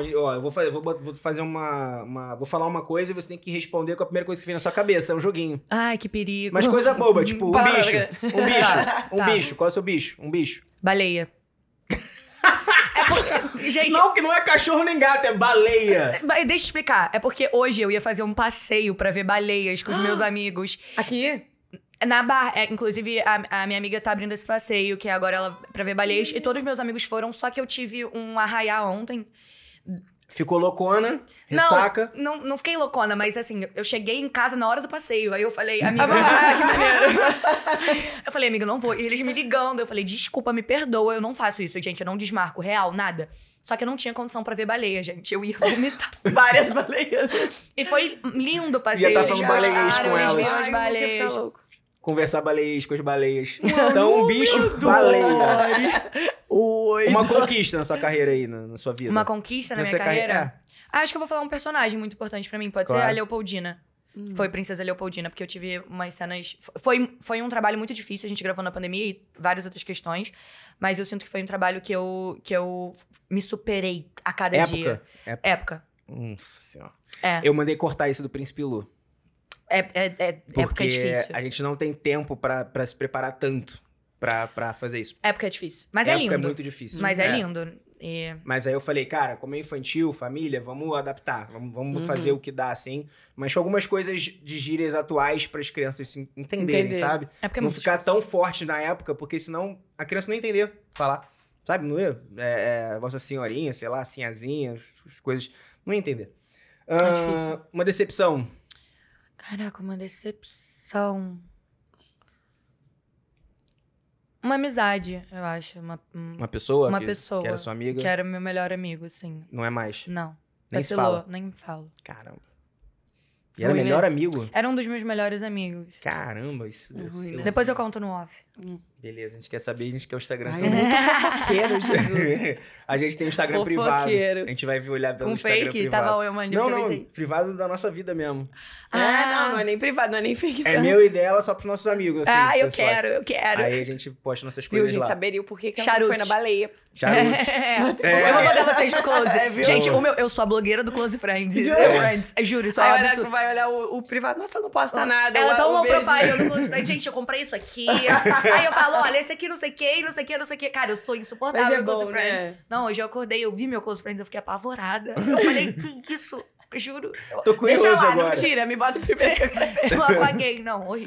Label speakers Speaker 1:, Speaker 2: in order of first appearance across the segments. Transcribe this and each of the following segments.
Speaker 1: onde, ó, eu vou fazer, vou, vou fazer uma, uma, Vou falar uma coisa e você tem que responder com a primeira coisa que vem na sua cabeça. É um joguinho. Ai, que perigo. Mas coisa boba, tipo, um bicho. Né? Um bicho. Um tá. bicho. Qual é o seu bicho? Um bicho. Baleia. É gente, não que não é cachorro nem gato, é baleia.
Speaker 2: É, deixa eu explicar. É porque hoje eu ia fazer um passeio para ver baleias com os ah. meus amigos. Aqui? Na barra, é, inclusive, a, a, minha amiga tá abrindo esse passeio, que agora ela pra ver baleias. E todos meus amigos foram, só que eu tive um arraiar ontem.
Speaker 1: Ficou loucona? Ressaca?
Speaker 2: Não, não, não, fiquei loucona, mas assim, eu cheguei em casa na hora do passeio. Aí eu falei, amiga, ah, que maneiro. eu falei, amiga, não vou. E eles me ligando. Eu falei, desculpa, me perdoa, eu não faço isso, gente. Eu não desmarco real, nada. Só que eu não tinha condição para ver baleia, gente. Eu ia vomitar várias baleias. E foi lindo o tá passeio. Ia estar falando baleias com elas. Eles viram as baleias. Ai,
Speaker 1: Conversar baleias com as baleias. Meu então, um bicho,
Speaker 2: baleia
Speaker 1: doido. Uma então. conquista na sua carreira aí, na, na sua vida. Uma
Speaker 2: conquista na, na minha carreira? carreira? É. Ah, acho que eu vou falar um personagem muito importante para mim. Pode claro. ser a Leopoldina. Hum. Foi Princesa Leopoldina, porque eu tive umas cenas. Foi, foi um trabalho muito difícil, a gente gravou na pandemia e várias outras questões. Mas eu sinto que foi um trabalho que eu, que eu me superei a cada Época. dia. Época. Época.
Speaker 1: Nossa senhora. É. Eu mandei cortar isso do Príncipe Lu.
Speaker 2: É, é, é, porque é difícil. A
Speaker 1: gente não tem tempo para se preparar tanto pra, pra fazer isso.
Speaker 2: É porque é difícil. Mas é, é lindo. É muito difícil. Mas é, é. lindo. E...
Speaker 1: Mas aí eu falei, cara, como é infantil, família, vamos adaptar, vamos, vamos uhum. fazer o que dá, assim. Mas com algumas coisas de gírias atuais para as crianças se entenderem, Entender. sabe? É porque é não é ficar difícil. tão forte na época, porque senão a criança não entender falar. Sabe, não ia? É, é, Vossa Senhorinha, sei lá, sinhazinha, as coisas. Não ia entender. É ah, uma decepção. Caraca,
Speaker 2: uma decepção. Uma amizade, eu acho. Uma, uma pessoa? Uma que, pessoa. Que era sua amiga? Que era meu melhor amigo, assim. Não é mais? Não. Nem se fala? Nem falo. Caramba. E era o melhor amigo? Era um dos meus melhores amigos.
Speaker 1: Caramba, isso... Né? Depois eu
Speaker 2: conto no off. Hum.
Speaker 1: Beleza, a gente quer saber, a gente quer o Instagram também. muito é. fofoqueiro, Jesus. a gente tem o Instagram privado. A gente vai olhar pelo um Instagram fake, tá privado. Tava eu mandando Não, não, privado da nossa vida mesmo.
Speaker 3: Ah, é, não, não é nem privado, não é nem fake. É não. meu
Speaker 1: e dela só pros nossos amigos, assim, Ah, eu pessoal. quero, eu quero. Aí a gente posta nossas coisas Viu, lá. a gente
Speaker 3: saberia o porquê que ela foi na baleia.
Speaker 1: Charute. É. É. Eu é. vou mandar
Speaker 3: vocês de Close. É, gente,
Speaker 2: o meu, eu sou a blogueira do Close Friends. É. Friends, juro, só Aí ela vai olhar o, o privado, nossa, eu não
Speaker 3: posta nada.
Speaker 2: Ela tá um low profile no Close Friends. Gente, eu comprei isso aqui. Aí eu falo, olha, esse aqui não sei o que, não sei o que, não sei o que. Cara, eu sou insuportável é bom, Close Friends. Né? Não, hoje eu acordei, eu vi meu Close Friends, eu fiquei apavorada. Eu falei, que isso? Juro. Tô com Deixa lá, agora. não tira, me bota primeiro. eu apaguei, não, hoje.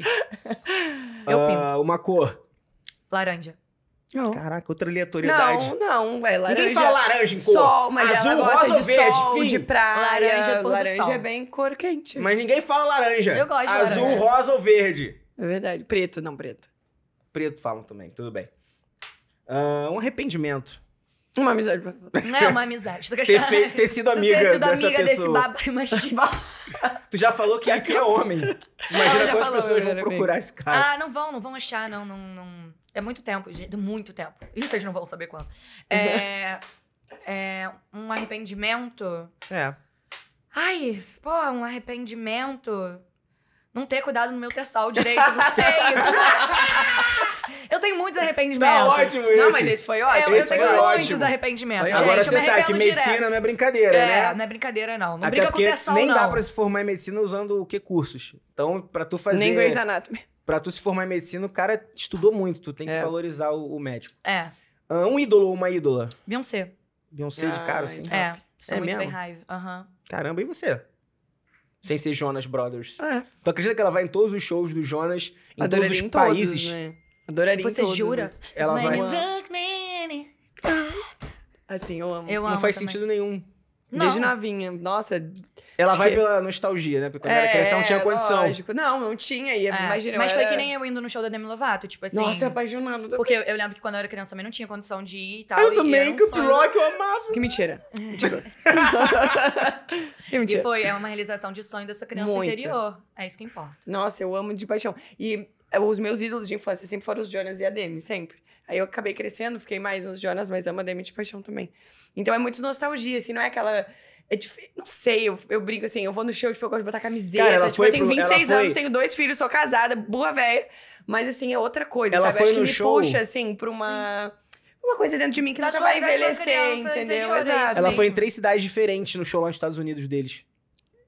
Speaker 1: Eu uh, pinto. Uma cor. Laranja. Não. Oh. Caraca, outra aleatoriedade.
Speaker 2: Não, não, vai laranja. Ninguém fala laranja em cor. Sol, mas Azul, ela gosta
Speaker 1: rosa de verde, sol, fim. de praia. Laranja, é laranja é
Speaker 3: bem cor quente. Mas ninguém fala laranja. Eu gosto Azul, laranja. Azul,
Speaker 1: rosa ou verde. É verdade. Preto, não preto preto falam também, tudo bem. Uh, um arrependimento. Uma amizade. Não é uma
Speaker 2: amizade. Tá ter, fe... ter sido amiga, ter sido dessa amiga pessoa. desse baba imagina.
Speaker 1: tu já falou que aqui é homem. Imagina quantas pessoas vão procurar esse cara. Ah,
Speaker 2: não vão, não vão achar, não, não, não. É muito tempo, gente, muito tempo. E vocês não vão saber quando.
Speaker 1: É,
Speaker 2: é um arrependimento. É. Ai, pô, um arrependimento. Não ter cuidado no meu testal direito, não sei. Eu tenho muitos tá arrependimentos. Tá ótimo isso. Não, mas esse foi ótimo. É, eu tenho muitos ótimo. arrependimentos. Agora você sabe que medicina direto. não é brincadeira, é, né? não é brincadeira, não. Não Até brinca com o pessoal, nem não. dá pra se
Speaker 1: formar em medicina usando o que cursos. Então, pra tu fazer... Nem Grey's Anatomy. Pra tu se formar em medicina, o cara estudou muito. Tu tem que é. valorizar o, o, médico. É. Ah, um ídolo ou uma ídola? Beyoncé. Beyoncé ah, de cara, assim? É.
Speaker 2: Sou é muito mesmo? bem uhum.
Speaker 1: Caramba, e você? Sem ser Jonas Brothers. É. Tu acredita que ela vai em todos os shows do Jonas, em Adorei todos os países? Todos, né? Adoraria Você todos, jura? Ela vai... Assim, eu amo. Eu não faz também. sentido nenhum. Não. Desde novinha. Nossa. Ela Acho vai que... pela nostalgia, né? Porque quando é, era criança não tinha condição. Lógico.
Speaker 2: Não, não tinha. E é. imagina, Mas foi que nem eu indo no show da Demi Lovato, tipo assim. Nossa, apaixonado. Porque eu, eu, lembro que quando eu era criança também não tinha condição de ir e tal. Eu também, que o rock
Speaker 3: eu amava. Que mentira. mentira.
Speaker 2: que mentira. E foi, é uma realização de sonho da sua criança Muita. interior. É isso que importa.
Speaker 3: Nossa, eu amo de paixão. E é, os meus ídolos de infância sempre foram os Jonas e a Demi, sempre. Aí eu acabei crescendo, fiquei mais nos Jonas, mas amo a Demi de paixão também. Então é muito nostalgia, assim, não é aquela. É difícil, não sei, eu, eu brinco assim, eu vou no show, tipo, eu gosto de botar camiseta. Cara, ela tipo, foi eu tenho 26 pro, anos, foi... tenho dois filhos, sou casada, boa velha. Mas assim, é outra coisa, ela sabe? Foi Acho no que me show... puxa, assim, pra uma. Sim
Speaker 1: uma coisa dentro de mim que nunca vai envelhecer, criança, entendeu? É Exato. Ela foi em três cidades diferentes no show lá nos Estados Unidos deles.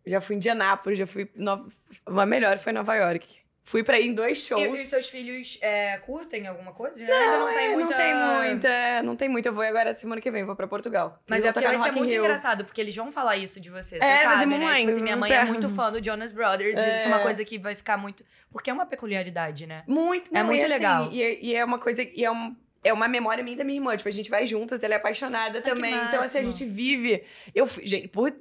Speaker 1: Já fui em Indianápolis, já fui. No... Uma melhor
Speaker 3: foi Nova York. Fui pra ir em dois shows. E,
Speaker 2: os seus filhos é, curtem alguma coisa? Não, Ainda não é, tem muita... Não tem
Speaker 3: muita, não tem muito. Eu vou agora semana que vem, vou pra Portugal. Mas é porque vai ser muito engraçado,
Speaker 2: porque eles vão falar isso de você, é, você sabe, mas né? Mãe, tipo assim, minha mãe é muito fã do Jonas Brothers, é. isso é uma coisa que vai ficar muito... Porque é uma peculiaridade, né? Muito, é não, É muito e, assim, legal. Assim, e, é, e, é uma coisa... E é um,
Speaker 3: é uma memória minha e da minha irmã. Tipo, a gente vai juntas, ela é apaixonada também. Então, assim, a gente
Speaker 2: vive. Eu,
Speaker 3: gente, por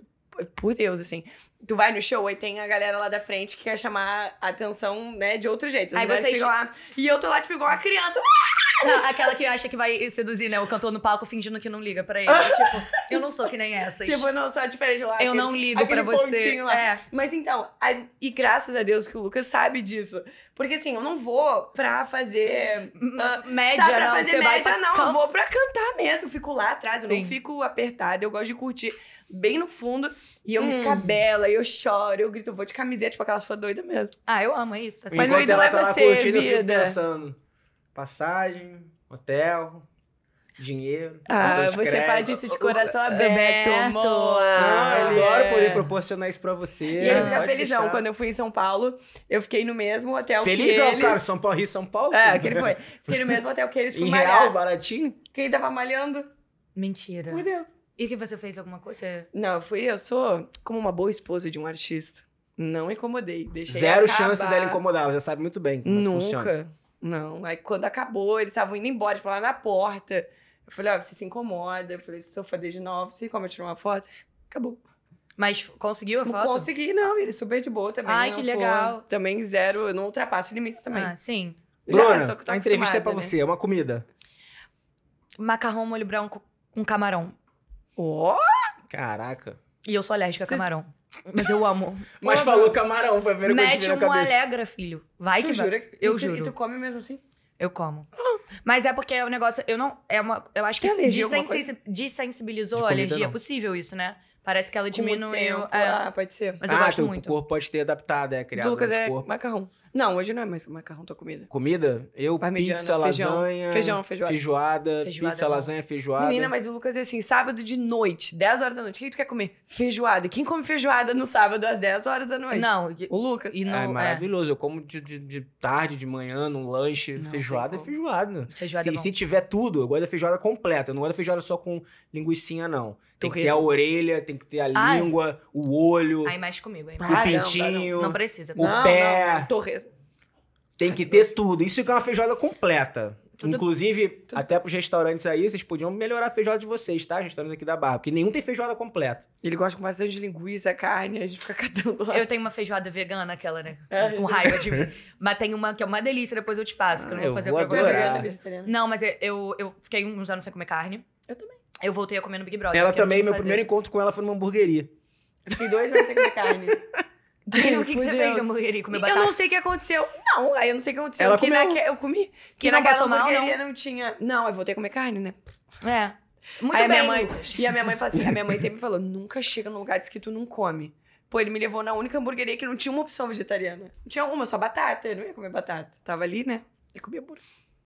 Speaker 3: por Deus, assim. Tu vai no show, aí tem a galera lá da frente que quer chamar
Speaker 2: a atenção, né, de outro jeito. Aí vocês chegam lá. E eu tô lá, tipo, igual uma criança. Ah! aquela que acha que vai seduzir, né? O cantor no palco fingindo que não liga pra ele. tipo, eu não sou que nem essas. Tipo, eu
Speaker 3: não sou diferente lá. Eu aquele, não ligo pra você. Lá. É. Mas então, a, e graças a Deus que o Lucas sabe disso. Porque assim, eu não vou pra fazer. Uh, média, sabe, pra não. fazer média, não. Can... Eu vou pra cantar mesmo. Eu fico lá atrás, eu Sim. não fico apertada. Eu gosto de curtir bem no fundo. E eu hum. me escabela, eu choro, eu grito, eu vou de camiseta, tipo aquela sua doida mesmo.
Speaker 2: Ah, eu amo, é isso. Tá Mas doida não é você, vida. Eu
Speaker 1: pensando. Passagem, hotel, dinheiro. Ah, você faz isso de coração aberto,
Speaker 2: amor.
Speaker 1: Ah, eu adoro é. poder proporcionar isso pra você. E ele fica felizão. Deixar. Quando
Speaker 3: eu fui em São Paulo, eu fiquei no mesmo hotel felizão, que eles... cara. São
Speaker 1: Paulo, Rio, São Paulo. É, que ele foi.
Speaker 2: Fiquei no mesmo hotel que eles.
Speaker 1: Em
Speaker 3: malhar. real,
Speaker 2: baratinho? Quem tava malhando? Mentira. Por Deus. E que você fez alguma coisa?
Speaker 3: Não, eu fui. Eu sou como uma boa esposa de um artista. Não incomodei. Deixei Zero acabar. chance dela incomodar.
Speaker 1: Ela já sabe muito bem como é Nunca. Funciona. Não.
Speaker 3: Aí quando acabou, eles estavam indo embora, tipo, lá na porta. Eu falei, ó, você se incomoda. Eu falei, sofá de novo, você como eu tirar uma foto?
Speaker 2: Acabou. Mas conseguiu a não foto? Consegui, não. Ele é super de boa também. Ai, é que legal. também zero, eu não ultrapasso limites também. Ah, sim. Já, Bruna, a entrevista é pra né? você,
Speaker 1: é né? uma comida.
Speaker 2: Macarrão molho branco com camarão. Ó! Oh!
Speaker 1: Caraca.
Speaker 2: E eu sou alérgica a camarão. Mas eu amo.
Speaker 1: Mas Pô, falou camarão, foi a primeira coisa que Mete um cabeça.
Speaker 2: alegra, filho. Vai tu que jura? vai. Eu e juro. E tu come mesmo assim? Eu como. Ah. Mas é porque é um negócio. Eu não. É uma, eu acho que alergia, desensibilizou De a alergia. É possível isso, né? Parece que ela diminuiu. É. Ah, pode ser. Mas eu ah, gosto teu então muito.
Speaker 1: corpo pode ter adaptado, é criado. o Lucas é corpo.
Speaker 3: macarrão. Não, hoje não é mais macarrão, tua comida.
Speaker 1: Comida? Eu, Parmigiana, pizza, feijão, lasanha. Feijão, feijoada. Feijoada, feijoada pizza, é lasanha, feijoada. Menina, mas
Speaker 3: o Lucas é assim, sábado de noite, 10 horas da noite. O que tu quer comer? Feijoada. Quem come feijoada no sábado às 10 horas da noite? Não. O Lucas. E no, ah, é, é maravilhoso.
Speaker 1: É. Eu como de, de, de, tarde, de manhã, num lanche. Não, feijoada é feijoada. Feijoada é se, é bom. se tiver tudo, eu gosto da feijoada completa. Eu não gosto da feijoada só com linguiçinha, não. Tem que ter a orelha, tem tem que ter a Ai. língua, o olho. Aí
Speaker 2: mais comigo, aí. O pintinho. Não, não precisa. O não, pé. Não, Torres.
Speaker 1: Tem que ter tudo. Isso que é uma feijoada completa. Tudo, Inclusive, tudo. até pros restaurantes aí, vocês podiam melhorar a feijoada de vocês, tá? Restaurantes aqui da Barra, porque nenhum tem feijoada completa. Ele gosta com bastante linguiça, carne, a gente fica catando
Speaker 2: lá. Eu tenho uma feijoada vegana, aquela, né? É. Com raiva de mim. mas tem uma que é uma delícia, depois eu te passo, ah, que eu não ah, vou eu fazer vou pra você. Não, mas eu, eu, eu fiquei uns anos sem comer carne. Eu também. Eu voltei a comer no Big Brother. Ela também, meu primeiro
Speaker 1: encontro com ela foi numa hamburgueria. Eu fiquei dois anos sem comer carne.
Speaker 2: o que, que você fez de hamburgueria? Comeu batata?
Speaker 1: Eu não
Speaker 3: sei o que aconteceu. Não, aí eu não sei o que aconteceu. Ela que é comeu.
Speaker 1: eu comi. Que, que naquela hamburgueria
Speaker 3: não. não tinha... Não, eu voltei a comer carne, né? É.
Speaker 2: Muito aí bem, a minha mãe,
Speaker 3: E a minha mãe fala assim, a minha mãe sempre falou, nunca chega num lugar diz que tu não come. Pô, ele me levou na única hamburgueria que não tinha uma opção vegetariana. Não tinha uma, só batata. Eu não ia comer batata. Tava ali, né? E comia hambúrguer.